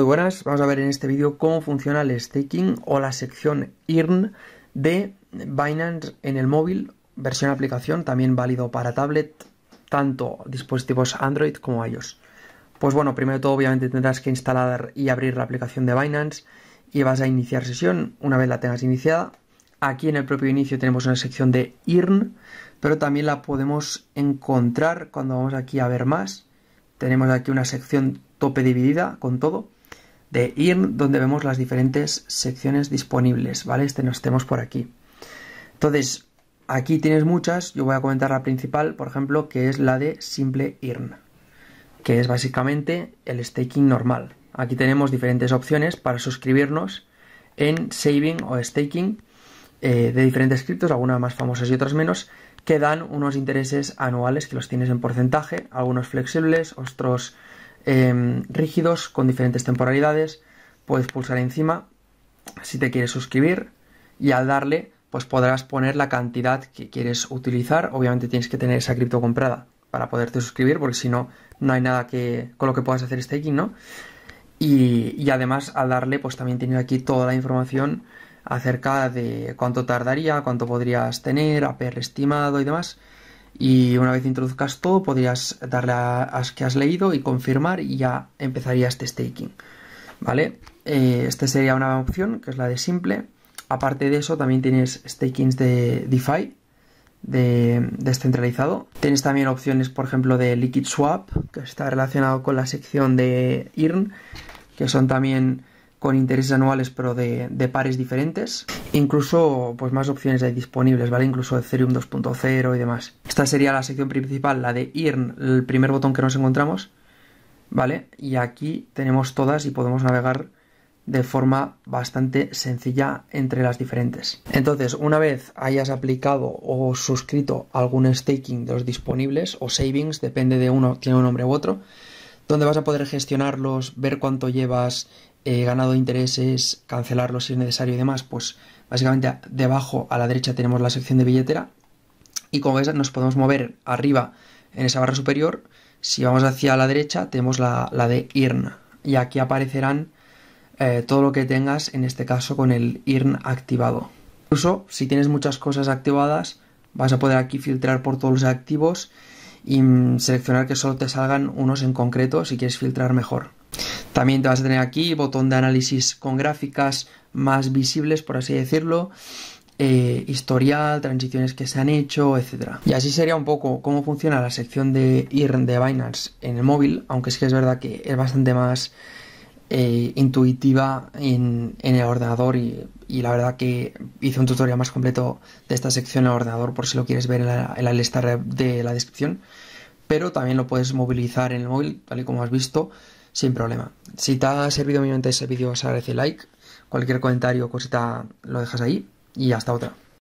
muy buenas, vamos a ver en este vídeo cómo funciona el staking o la sección IRN de Binance en el móvil, versión aplicación, también válido para tablet, tanto dispositivos Android como iOS. Pues bueno, primero de todo obviamente tendrás que instalar y abrir la aplicación de Binance y vas a iniciar sesión. Una vez la tengas iniciada, aquí en el propio inicio tenemos una sección de IRN, pero también la podemos encontrar cuando vamos aquí a ver más. Tenemos aquí una sección tope dividida con todo de irn donde vemos las diferentes secciones disponibles, ¿vale? Este nos tenemos por aquí. Entonces, aquí tienes muchas, yo voy a comentar la principal, por ejemplo, que es la de simple IRN, que es básicamente el staking normal. Aquí tenemos diferentes opciones para suscribirnos en saving o staking eh, de diferentes criptos, algunas más famosas y otras menos, que dan unos intereses anuales que los tienes en porcentaje, algunos flexibles, otros Em, rígidos con diferentes temporalidades. Puedes pulsar encima si te quieres suscribir y al darle pues podrás poner la cantidad que quieres utilizar. Obviamente tienes que tener esa cripto comprada para poderte suscribir porque si no, no hay nada que, con lo que puedas hacer este ¿no? Y, y además al darle pues también tiene aquí toda la información acerca de cuánto tardaría, cuánto podrías tener, APR estimado y demás. Y una vez introduzcas todo, podrías darle a, las que has leído y confirmar y ya empezaría este staking. ¿Vale? Eh, esta sería una opción, que es la de simple. Aparte de eso, también tienes stakings de DeFi, de descentralizado. Tienes también opciones, por ejemplo, de Liquid Swap, que está relacionado con la sección de IRN, que son también con intereses anuales pero de, pares diferentes, incluso pues más opciones hay disponibles, ¿vale? Incluso Ethereum 2.0 y demás. Esta sería la sección principal, la de IRN, el primer botón que nos encontramos, ¿vale? Y aquí tenemos todas y podemos navegar de forma bastante sencilla entre las diferentes. Entonces, una vez hayas aplicado o suscrito algún staking de los disponibles o savings, depende de uno, tiene un nombre u otro, donde vas a poder gestionarlos, ver cuánto llevas, eh, ganado intereses, cancelarlos si es necesario y demás, pues básicamente debajo a la derecha tenemos la sección de billetera y como ves nos podemos mover arriba en esa barra superior. Si vamos hacia la derecha tenemos la, de IRN y aquí aparecerán eh, todo lo que tengas, en este caso con el IRN activado. Incluso si tienes muchas cosas activadas vas a poder aquí filtrar por todos los activos y mm, seleccionar que solo te salgan unos en concreto si quieres filtrar mejor. También te vas a tener aquí botón de análisis con gráficas más visibles, por así decirlo, eh, historial, transiciones que se han hecho, etc. Y así sería un poco cómo funciona la sección de ir de Binance en el móvil, aunque sí que es verdad que es bastante más eh, intuitiva en, en el ordenador y y la verdad que hice un tutorial más completo de esta sección en ordenador por si lo quieres ver en la, lista de la descripción, pero también lo puedes movilizar en el móvil, tal y como has visto, sin problema. Si te ha servido mente ese vídeo, os agradece like, cualquier comentario o cosita lo dejas ahí y hasta otra.